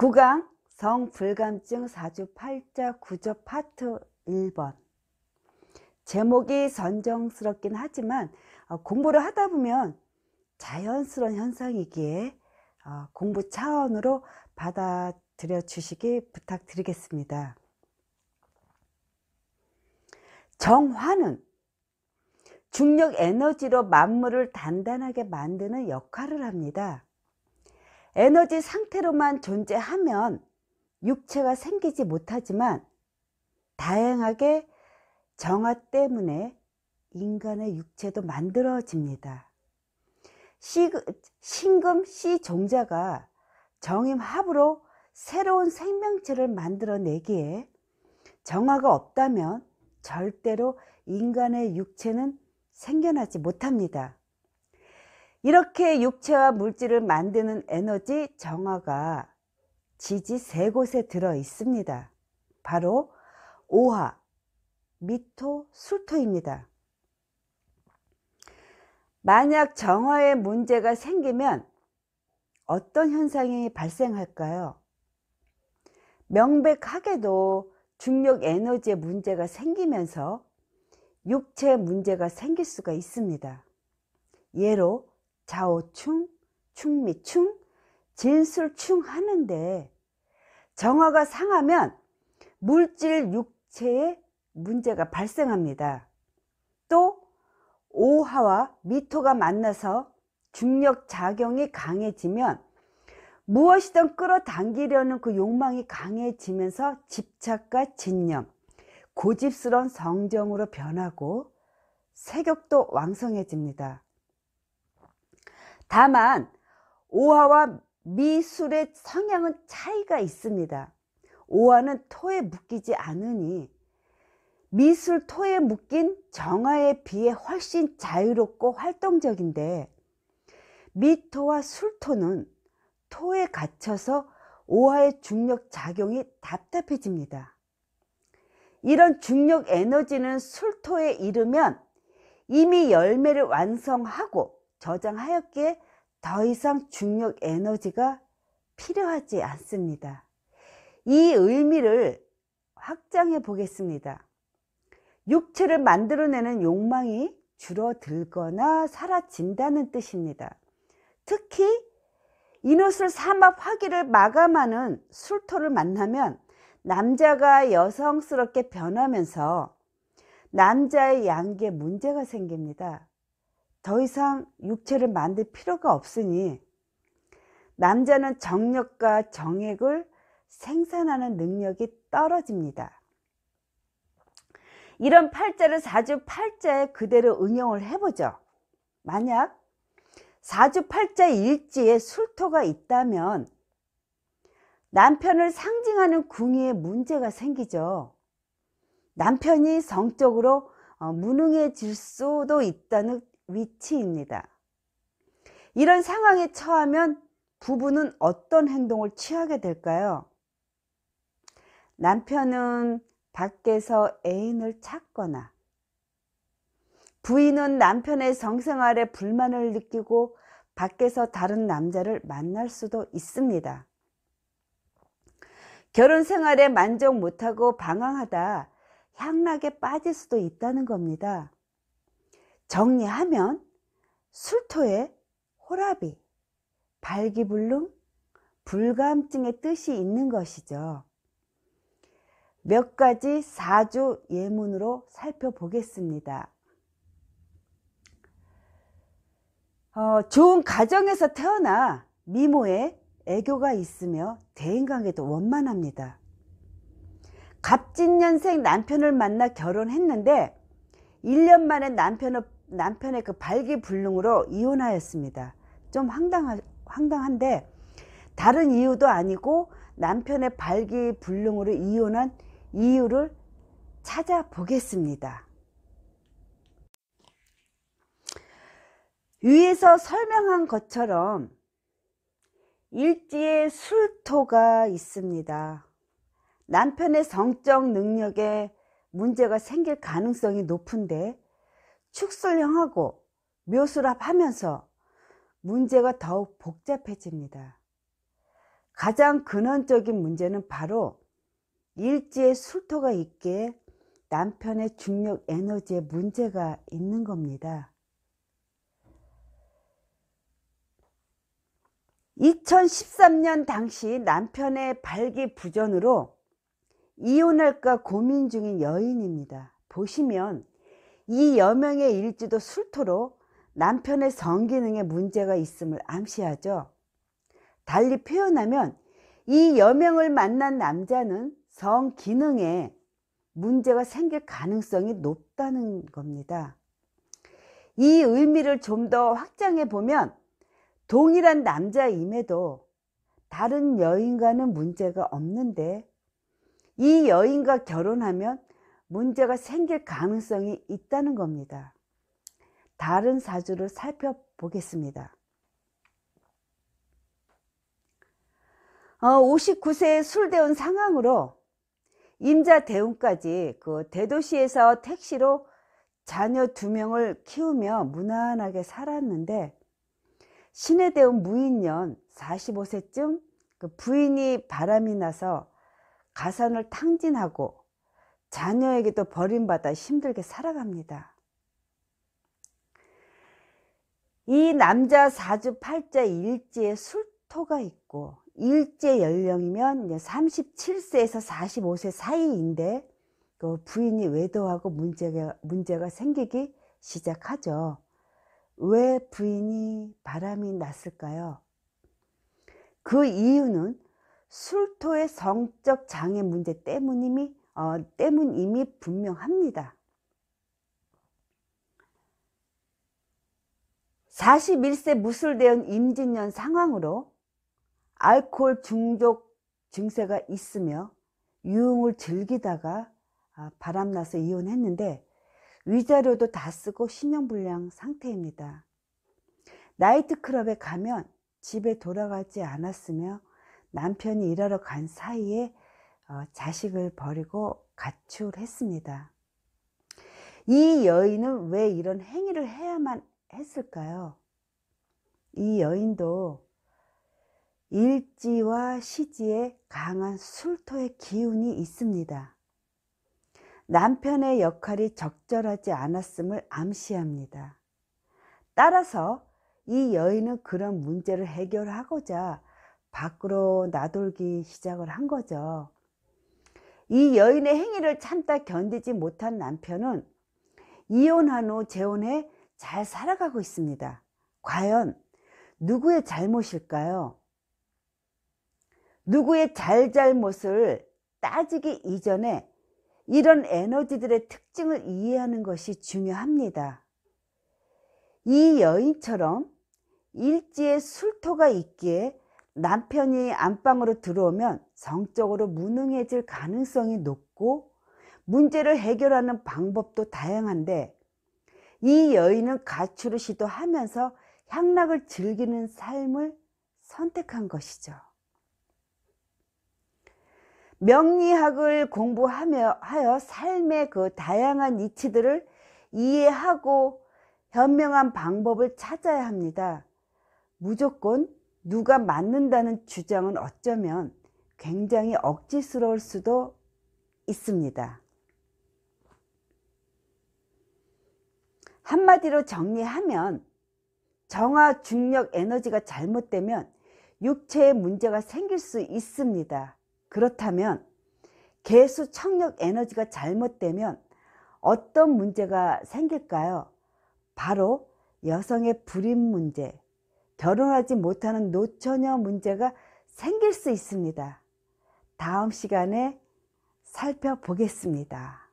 9강 성불감증 4주8자구조 파트 1번 제목이 선정스럽긴 하지만 어, 공부를 하다 보면 자연스러운 현상이기에 어, 공부 차원으로 받아들여 주시기 부탁드리겠습니다. 정화는 중력 에너지로 만물을 단단하게 만드는 역할을 합니다. 에너지 상태로만 존재하면 육체가 생기지 못하지만 다양하게 정화 때문에 인간의 육체도 만들어집니다. 시, 신금 씨 종자가 정임합으로 새로운 생명체를 만들어내기에 정화가 없다면 절대로 인간의 육체는 생겨나지 못합니다. 이렇게 육체와 물질을 만드는 에너지 정화가 지지 세 곳에 들어 있습니다. 바로 오화, 미토, 술토입니다. 만약 정화에 문제가 생기면 어떤 현상이 발생할까요? 명백하게도 중력 에너지에 문제가 생기면서 육체 문제가 생길 수가 있습니다. 예로 좌우충, 충미충, 진술충 하는데 정화가 상하면 물질 육체에 문제가 발생합니다. 또 오화와 미토가 만나서 중력 작용이 강해지면 무엇이든 끌어당기려는 그 욕망이 강해지면서 집착과 진념 고집스러운 성정으로 변하고 세격도 왕성해집니다. 다만 오화와 미술의 성향은 차이가 있습니다. 오화는 토에 묶이지 않으니 미술 토에 묶인 정화에 비해 훨씬 자유롭고 활동적인데 미토와 술토는 토에 갇혀서 오화의 중력 작용이 답답해집니다. 이런 중력 에너지는 술토에 이르면 이미 열매를 완성하고 저장하였기에 더 이상 중력 에너지가 필요하지 않습니다. 이 의미를 확장해 보겠습니다. 육체를 만들어내는 욕망이 줄어들거나 사라진다는 뜻입니다. 특히 이노술 사막 화기를 마감하는 술토를 만나면 남자가 여성스럽게 변하면서 남자의 양계 문제가 생깁니다. 더 이상 육체를 만들 필요가 없으니 남자는 정력과 정액을 생산하는 능력이 떨어집니다. 이런 팔자를 4주 팔자에 그대로 응용을 해보죠. 만약 4주 팔자 일지에 술토가 있다면 남편을 상징하는 궁위에 문제가 생기죠. 남편이 성적으로 어, 무능해질 수도 있다는 위치입니다. 이런 상황에 처하면 부부는 어떤 행동을 취하게 될까요? 남편은 밖에서 애인을 찾거나 부인은 남편의 성생활에 불만을 느끼고 밖에서 다른 남자를 만날 수도 있습니다. 결혼 생활에 만족 못하고 방황하다 향락에 빠질 수도 있다는 겁니다. 정리하면 술토의 호라비, 발기불능, 불감증의 뜻이 있는 것이죠. 몇 가지 사주 예문으로 살펴보겠습니다. 어, 좋은 가정에서 태어나 미모에 애교가 있으며 대인관계도 원만합니다. 갑진년생 남편을 만나 결혼했는데 1년 만에 남편을 남편의 그 발기불능으로 이혼하였습니다. 좀 황당하, 황당한데 다른 이유도 아니고 남편의 발기불능으로 이혼한 이유를 찾아보겠습니다. 위에서 설명한 것처럼 일지의 술토가 있습니다. 남편의 성적 능력에 문제가 생길 가능성이 높은데 축설형하고 묘수랍하면서 문제가 더욱 복잡해집니다. 가장 근원적인 문제는 바로 일지의 술토가 있기에 남편의 중력 에너지에 문제가 있는 겁니다. 2013년 당시 남편의 발기부전으로 이혼할까 고민 중인 여인입니다. 보시면 이 여명의 일지도 술토로 남편의 성기능에 문제가 있음을 암시하죠. 달리 표현하면 이 여명을 만난 남자는 성기능에 문제가 생길 가능성이 높다는 겁니다. 이 의미를 좀 더 확장해 보면 동일한 남자임에도 다른 여인과는 문제가 없는데 이 여인과 결혼하면 문제가 생길 가능성이 있다는 겁니다. 다른 사주를 살펴보겠습니다. 59세에 어, 술대운 상황으로 임자 대운까지 그 대도시에서 택시로 자녀 두 명을 키우며 무난하게 살았는데 신의 대운 무인년 45세쯤 그 부인이 바람이 나서 가산을 탕진하고 자녀에게도 버림받아 힘들게 살아갑니다. 이 남자 사주팔자 일지에 술토가 있고 일제 연령이면 37세에서 45세 사이인데 그 부인이 외도하고 문제가, 문제가 생기기 시작하죠. 왜 부인이 바람이 났을까요? 그 이유는 술토의 성적 장애 문제 때문임이 어, 때문 이미 분명합니다. 41세 무술대원 임진년 상황으로 알코올 중독 증세가 있으며 유흥을 즐기다가 아, 바람나서 이혼했는데 위자료도 다 쓰고 신용불량 상태입니다. 나이트클럽에 가면 집에 돌아가지 않았으며 남편이 일하러 간 사이에 어, 자식을 버리고 가출했습니다. 이 여인은 왜 이런 행위를 해야만 했을까요? 이 여인도 일지와 시지에 강한 술토의 기운이 있습니다. 남편의 역할이 적절하지 않았음을 암시합니다. 따라서 이 여인은 그런 문제를 해결하고자 밖으로 나돌기 시작을 한 거죠. 이 여인의 행위를 참다 견디지 못한 남편은 이혼한 후 재혼해 잘 살아가고 있습니다. 과연 누구의 잘못일까요? 누구의 잘잘못을 따지기 이전에 이런 에너지들의 특징을 이해하는 것이 중요합니다. 이 여인처럼 일지에 술토가 있기에 남편이 안방으로 들어오면 성적으로 무능해질 가능성이 높고 문제를 해결하는 방법도 다양한데 이 여인은 가출을 시도하면서 향락을 즐기는 삶을 선택한 것이죠. 명리학을 공부하며 하여 삶의 그 다양한 이치들을 이해하고 현명한 방법을 찾아야 합니다. 무조건 누가 맞는다는 주장은 어쩌면 굉장히 억지스러울 수도 있습니다. 한마디로 정리하면 정화 중력 에너지가 잘못되면 육체에 문제가 생길 수 있습니다. 그렇다면 개수 청력 에너지가 잘못되면 어떤 문제가 생길까요? 바로 여성의 불임 문제, 결혼하지 못하는 노처녀 문제가 생길 수 있습니다. 다음 시간에 살펴보겠습니다.